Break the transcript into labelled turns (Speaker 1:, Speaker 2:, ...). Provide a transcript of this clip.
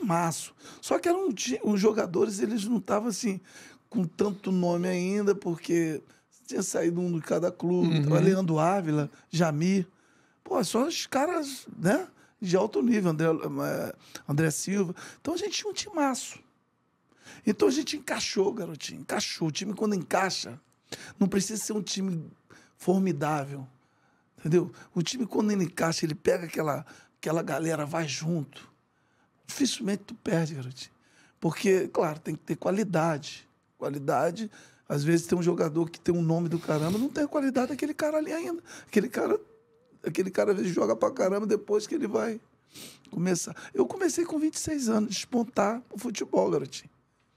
Speaker 1: timaço. Só que eram os jogadores, eles não estavam assim com tanto nome ainda, porque tinha saído um de cada clube. Uhum. Tava Leandro Ávila, Jamir. Pô, só os caras, né? De alto nível, André, eh, André Silva. Então a gente tinha um timaço. Então a gente encaixou, garotinho. Encaixou. O time, quando encaixa, não precisa ser um time formidável. Entendeu? O time, quando ele encaixa, ele pega aquela, aquela galera, vai junto dificilmente tu perde, garotinho. Porque, claro, tem que ter qualidade. Qualidade. Às vezes tem um jogador que tem um nome do caramba, não tem a qualidade daquele cara ali ainda. Aquele cara, aquele cara às vezes joga pra caramba depois que ele vai começar. Eu comecei com 26 anos, despontar o futebol, garotinho.